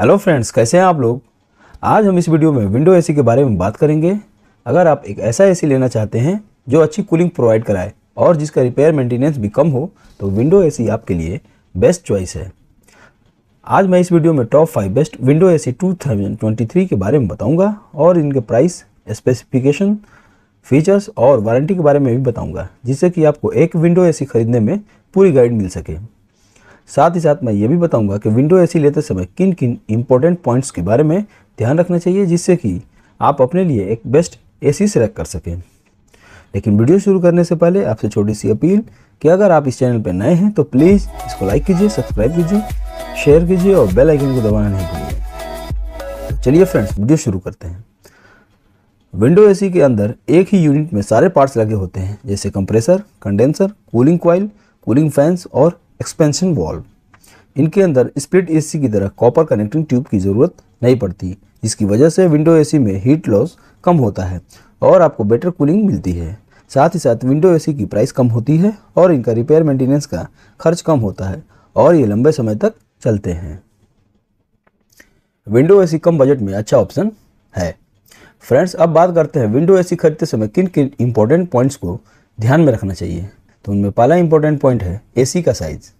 hello friends कैसे हैं आप लोग आज हम इस वीडियो में विंडो एसी के बारे में बात करेंगे अगर आप एक ऐसा एसी लेना चाहते हैं जो अच्छी कूलिंग प्रोवाइड कराए और जिसका रिपेयर मेंटेनेंस भी कम हो तो विंडो एसी आपके लिए बेस्ट चॉइस है आज मैं इस वीडियो में top five best window A C के बारे में बताऊँगा और इनके प्राइस स्पेसिफिकेशन फीचर्स और वारंटी के बारे में भी बताऊँगा जिससे कि आपको एक विंडो ए खरीदने में पूरी गाइड मिल सके साथ ही साथ मैं ये भी बताऊंगा कि विंडो एसी लेते समय किन किन इंपॉर्टेंट पॉइंट्स के बारे में ध्यान रखना चाहिए जिससे कि आप अपने लिए एक बेस्ट एसी सी कर सकें लेकिन वीडियो शुरू करने से पहले आपसे छोटी सी अपील कि अगर आप इस चैनल पर नए हैं तो प्लीज़ इसको लाइक कीजिए सब्सक्राइब कीजिए शेयर कीजिए और बेल आइकन को दबाना नहीं भूलिए तो चलिए फ्रेंड्स वीडियो शुरू करते हैं विंडो एसी के अंदर एक ही यूनिट में सारे पार्ट्स लगे होते हैं जैसे compressor condenser cooling coil cooling fans और एक्सपेंशन वॉल्व इनके अंदर स्प्लिट एसी की तरह कॉपर कनेक्टिंग ट्यूब की ज़रूरत नहीं पड़ती जिसकी वजह से विंडो एसी में हीट लॉस कम होता है और आपको बेटर कूलिंग मिलती है साथ ही साथ विंडो एसी की प्राइस कम होती है और इनका रिपेयर मेंटेनेंस का खर्च कम होता है और ये लंबे समय तक चलते हैं विंडो ए कम बजट में अच्छा ऑप्शन है फ्रेंड्स अब बात करते हैं विंडो ए खरीदते समय किन किन इंपॉर्टेंट पॉइंट्स को ध्यान में रखना चाहिए तो उनमें पहला इंपॉर्टेंट पॉइंट है एसी का साइज़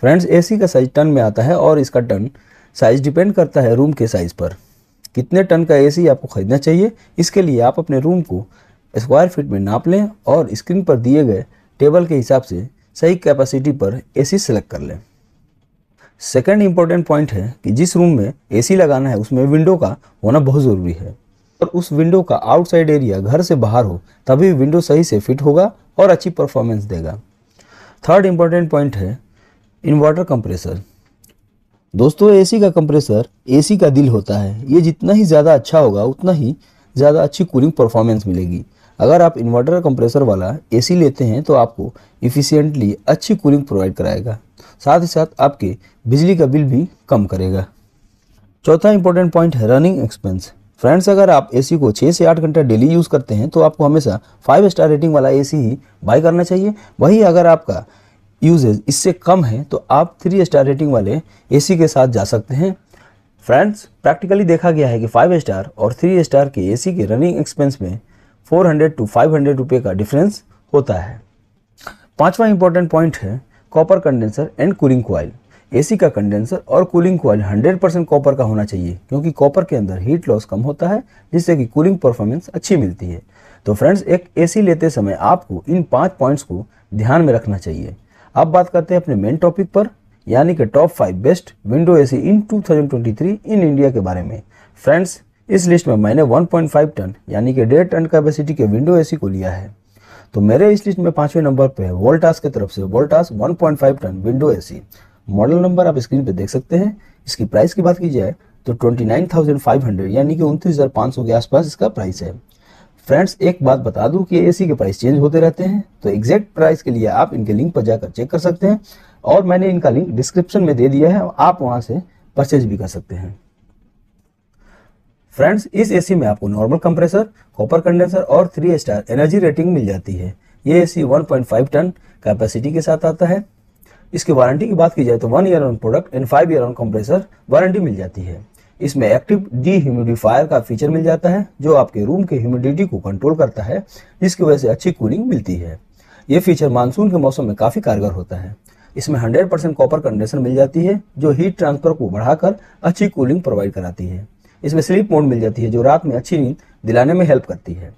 फ्रेंड्स एसी का साइज टन में आता है और इसका टन साइज डिपेंड करता है रूम के साइज़ पर कितने टन का एसी आपको ख़रीदना चाहिए इसके लिए आप अपने रूम को स्क्वायर फीट में नाप लें और स्क्रीन पर दिए गए टेबल के हिसाब से सही कैपेसिटी पर एसी सेलेक्ट कर लें सेकेंड इम्पॉर्टेंट पॉइंट है कि जिस रूम में एसी लगाना है उसमें विंडो का होना बहुत ज़रूरी है और उस विंडो का आउटसाइड एरिया घर से बाहर हो तभी विंडो सही से फिट होगा और अच्छी परफॉर्मेंस देगा थर्ड इम्पॉर्टेंट पॉइंट है इन्वर्टर कंप्रेसर दोस्तों एसी का कंप्रेसर एसी का दिल होता है ये जितना ही ज़्यादा अच्छा होगा उतना ही ज़्यादा अच्छी कूलिंग परफॉर्मेंस मिलेगी अगर आप इन्वर्टर कंप्रेसर वाला एसी लेते हैं तो आपको इफ़िशेंटली अच्छी कूलिंग प्रोवाइड कराएगा साथ ही साथ आपके बिजली का बिल भी कम करेगा चौथा इंपॉर्टेंट पॉइंट है रनिंग एक्सपेंस फ्रेंड्स अगर आप एसी को 6 से 8 घंटा डेली यूज़ करते हैं तो आपको हमेशा फाइव स्टार रेटिंग वाला एसी ही बाई करना चाहिए वही अगर आपका यूजेज इससे कम है तो आप थ्री स्टार रेटिंग वाले एसी के साथ जा सकते हैं फ्रेंड्स प्रैक्टिकली देखा गया है कि फाइव स्टार और थ्री स्टार के एसी के रनिंग एक्सपेंस में 400 टू 500 रुपये का डिफरेंस होता है पांचवा इंपॉर्टेंट पॉइंट है copper condenser and cooling coil AC का कंडेंसर और कूलिंग कॉयल 100 परसेंट कॉपर का होना चाहिए क्योंकि कॉपर के अंदर हीट लॉस कम होता है जिससे कि कूलिंग परफॉर्मेंस अच्छी मिलती है तो फ्रेंड्स एक एसी लेते समय आपको इन पांच पॉइंट्स को ध्यान में रखना चाहिए अब बात करते हैं अपने मेन टॉपिक पर यानी कि top five best window AC in 2023 in India के बारे में फ्रेंड्स इस लिस्ट में मैंने 1.5 टन यानी कि डेढ़ टन कैपेसिटी के विंडो एसी को लिया है तो मेरे इस लिस्ट में पांचवें नंबर पे है वोल्टास की तरफ से Voltas 1.5 ton window AC model number आप स्क्रीन पे देख सकते हैं इसकी प्राइस की बात की जाए तो 29,500 यानी कि 29,500 के आसपास इसका प्राइस है फ्रेंड्स एक बात बता दूं कि एसी के प्राइस चेंज होते रहते हैं तो एग्जैक्ट प्राइस के लिए आप इनके लिंक पर जाकर चेक कर सकते हैं और मैंने इनका लिंक डिस्क्रिप्शन में दे दिया है आप वहां से परचेज भी कर सकते हैं फ्रेंड्स इस एसी में आपको नॉर्मल कंप्रेसर कॉपर कंडेंसर और थ्री स्टार एनर्जी रेटिंग मिल जाती है ये ए सी टन कैपेसिटी के साथ आता है इसकी वारंटी की बात की जाए तो one year on product and five year on compressor warranty मिल जाती है इसमें एक्टिव डीह्यूमिडिफायर का फीचर मिल जाता है जो आपके रूम के ह्यूमिडिटी को कंट्रोल करता है जिसकी वजह से अच्छी कूलिंग मिलती है ये फीचर मानसून के मौसम में काफ़ी कारगर होता है इसमें 100 परसेंट कॉपर कंडेंसर मिल जाती है जो हीट ट्रांसफर को बढ़ाकर अच्छी कूलिंग प्रोवाइड कराती है इसमें स्लीप मोड मिल जाती है जो रात में अच्छी नींद दिलाने में हेल्प करती है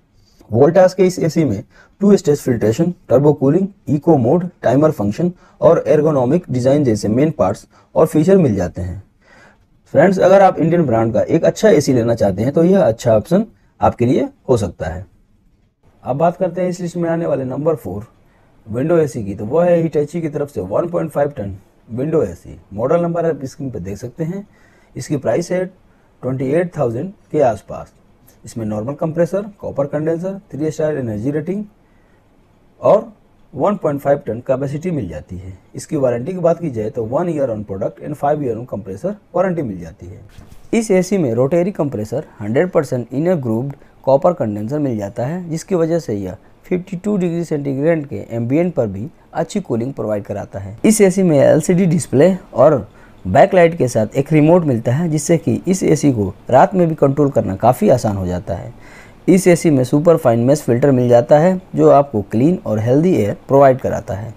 वोल्टास के इस एसी में two stage filtration turbo cooling eco mode timer function और एर्गोनॉमिक डिजाइन जैसे मेन पार्ट्स और फीचर मिल जाते हैं फ्रेंड्स अगर आप इंडियन ब्रांड का एक अच्छा एसी लेना चाहते हैं तो यह अच्छा ऑप्शन आपके लिए हो सकता है अब बात करते हैं इस लिस्ट में आने वाले नंबर फोर विंडो एसी की तो वह है हिटैची की तरफ से 1.5 ton window AC model number आप स्क्रीन पर देख सकते हैं इसकी प्राइस है ट्वेंटी के आसपास इसमें normal compressor copper condenser three star energy rating और 1.5 टन कैपेसिटी मिल जाती है इसकी वारंटी की बात की जाए तो one year on product and five year on compressor warranty मिल जाती है इस एसी में rotary compressor 100% percent inner grooved copper condenser मिल जाता है जिसकी वजह से यह 52 डिग्री सेंटीग्रेड के एम्बियन पर भी अच्छी कूलिंग प्रोवाइड कराता है इस ए में एल डिस्प्ले और बैकलाइट के साथ एक रिमोट मिलता है जिससे कि इस ए को रात में भी कंट्रोल करना काफ़ी आसान हो जाता है इस e एसी e में सुपर फाइन मेस फिल्टर मिल जाता है जो आपको क्लीन और हेल्दी एयर प्रोवाइड कराता है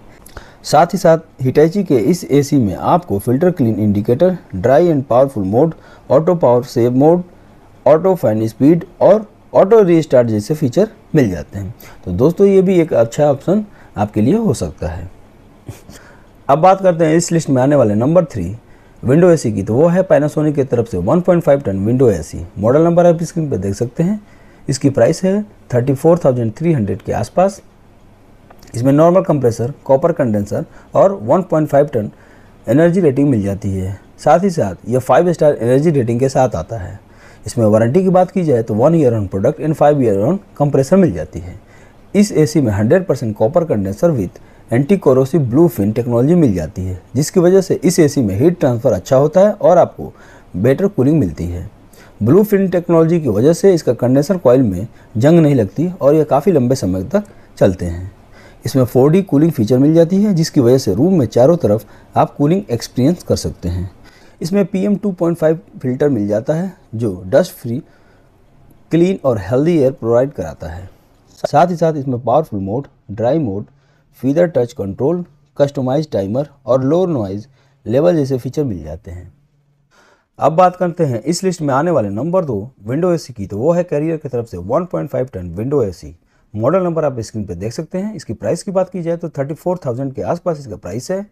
साथ ही साथ हिटैची के इस e एसी में आपको filter clean indicator dry and powerful mode auto power save mode auto fan speed और ऑटो रीस्टार्ट जैसे फीचर मिल जाते हैं तो दोस्तों ये भी एक अच्छा ऑप्शन आपके लिए हो सकता है अब बात करते हैं इस लिस्ट में आने वाले नंबर थ्री विंडो एसी की तो वो है पैनासोनिक की तरफ से 1.5 ton window AC model number आप स्क्रीन पर देख सकते हैं इसकी प्राइस है 34,300 के आसपास इसमें नॉर्मल कंप्रेसर कॉपर कंडेंसर और 1.5 टन एनर्जी रेटिंग मिल जाती है साथ ही साथ यह फाइव स्टार एनर्जी रेटिंग के साथ आता है इसमें वारंटी की बात की जाए तो one year on product and five year on compressor मिल जाती है इस एसी में 100 percent copper condenser with anti corrosive blue fin technology मिल जाती है जिसकी वजह से इस एसी में हीट ट्रांसफ़र अच्छा होता है और आपको बेटर कूलिंग मिलती है ब्लू फिल्म टेक्नोलॉजी की वजह से इसका कंडेंसर कॉयल में जंग नहीं लगती और यह काफ़ी लंबे समय तक चलते हैं इसमें 4D कूलिंग फीचर मिल जाती है जिसकी वजह से रूम में चारों तरफ आप कूलिंग एक्सपीरियंस कर सकते हैं इसमें पी एम फिल्टर मिल जाता है जो डस्ट फ्री क्लीन और हेल्दी एयर प्रोवाइड कराता है साथ ही साथ इसमें powerful mode dry mode feather touch control customise timer और लोअर नॉइज़ लेवल जैसे फीचर मिल जाते हैं अब बात करते हैं इस लिस्ट में आने वाले नंबर दो विंडो एसी की तो वो है कैरियर की तरफ से 1.5 ton window AC model number आप स्क्रीन पर देख सकते हैं इसकी प्राइस की बात की जाए तो 34,000 के आसपास इसका प्राइस है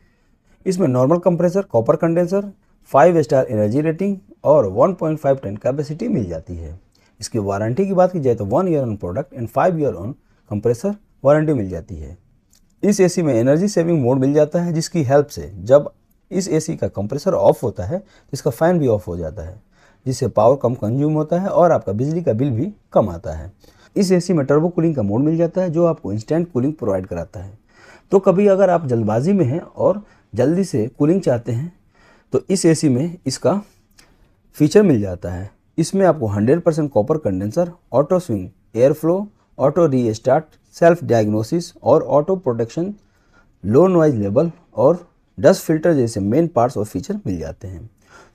इसमें normal compressor copper condenser five star energy rating और 1.5 टन कैपेसिटी मिल जाती है इसकी वारंटी की बात की जाए तो one year on product and five year on compressor warranty मिल जाती है इस ए में एनर्जी सेविंग मोड मिल जाता है जिसकी हेल्प से जब इस एसी का कंप्रेसर ऑफ होता है तो इसका फ़ैन भी ऑफ हो जाता है जिससे पावर कम कंज्यूम होता है और आपका बिजली का बिल भी कम आता है इस एसी में टर्बो कूलिंग का मोड मिल जाता है जो आपको इंस्टेंट कूलिंग प्रोवाइड कराता है तो कभी अगर आप जल्दबाजी में हैं और जल्दी से कूलिंग चाहते हैं तो इस एसी में इसका फीचर मिल जाता है इसमें आपको 100 percent copper condenser auto swing air flow auto restart self diagnosis और auto protection low noise level और डस्ट फिल्टर जैसे मेन पार्ट्स और फीचर मिल जाते हैं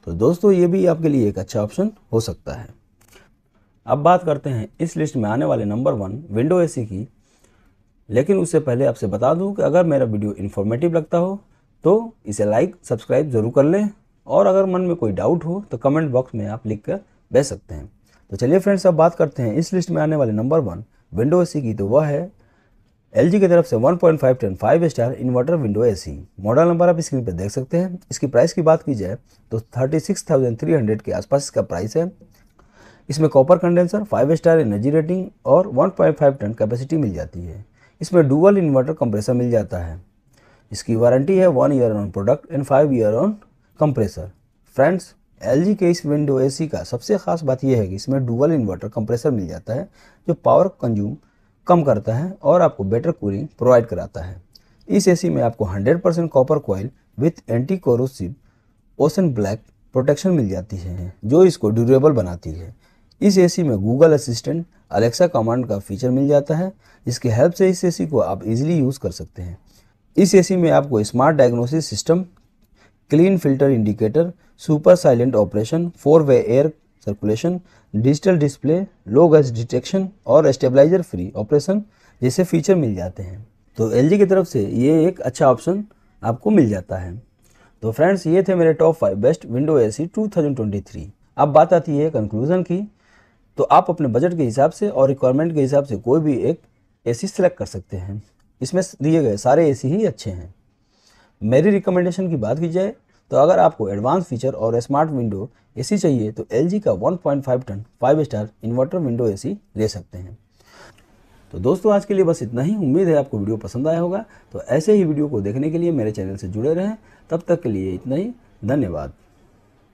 तो दोस्तों ये भी आपके लिए एक अच्छा ऑप्शन हो सकता है अब बात करते हैं इस लिस्ट में आने वाले नंबर वन विंडो ए की लेकिन उससे पहले आपसे बता दूँ कि अगर मेरा वीडियो इन्फॉर्मेटिव लगता हो तो इसे लाइक सब्सक्राइब ज़रूर कर लें और अगर मन में कोई डाउट हो तो कमेंट बॉक्स में आप लिख कर भेज सकते हैं तो चलिए फ्रेंड्स अब बात करते हैं इस लिस्ट में आने वाले नंबर वन विंडो ए की तो वह है एल की तरफ से 1.5 point five ton five star inverter window AC model number आप स्क्रीन पर देख सकते हैं इसकी प्राइस की बात की जाए तो 36,300 के आसपास इसका प्राइस है इसमें copper condenser five star energy rating और 1.5 टन कैपेसिटी मिल जाती है इसमें डुअल इन्वर्टर कंप्रेसर मिल जाता है इसकी वारंटी है one year on product and five year on compressor friends L के इस विंडो ए का सबसे खास बात यह है कि इसमें डुअल इन्वर्टर कंप्रेसर मिल जाता है जो पावर कंज्यूम कम करता है और आपको बेटर कूलिंग प्रोवाइड कराता है इस एसी में आपको 100% percent copper coil with anti corrosive ocean black protection मिल जाती है जो इसको ड्यूरेबल बनाती है इस एसी में गूगल असिस्टेंट अलेक्सा कमांड का फीचर मिल जाता है जिसके हेल्प से इस एसी को आप इजीली यूज़ कर सकते हैं इस एसी में आपको smart diagnosis system clean filter indicator super silent operation four way air circulation digital display low gas detection और स्टेबलाइजर फ्री ऑपरेशन जैसे फीचर मिल जाते हैं तो एल की तरफ से ये एक अच्छा ऑप्शन आपको मिल जाता है तो फ्रेंड्स ये थे मेरे top five best window A C अब बात आती है कंक्लूजन की तो आप अपने बजट के हिसाब से और रिक्वायरमेंट के हिसाब से कोई भी एक ए सी सेलेक्ट कर सकते हैं इसमें दिए गए सारे ए सी ही अच्छे हैं मेरी रिकमेंडेशन की बात की जाए तो अगर आपको एडवांस फीचर और स्मार्ट विंडो एसी चाहिए तो एल का 1.5 ton 5 star inverter window AC ले सकते हैं तो दोस्तों आज के लिए बस इतना ही उम्मीद है आपको वीडियो पसंद आया होगा तो ऐसे ही वीडियो को देखने के लिए मेरे चैनल से जुड़े रहें तब तक के लिए इतना ही धन्यवाद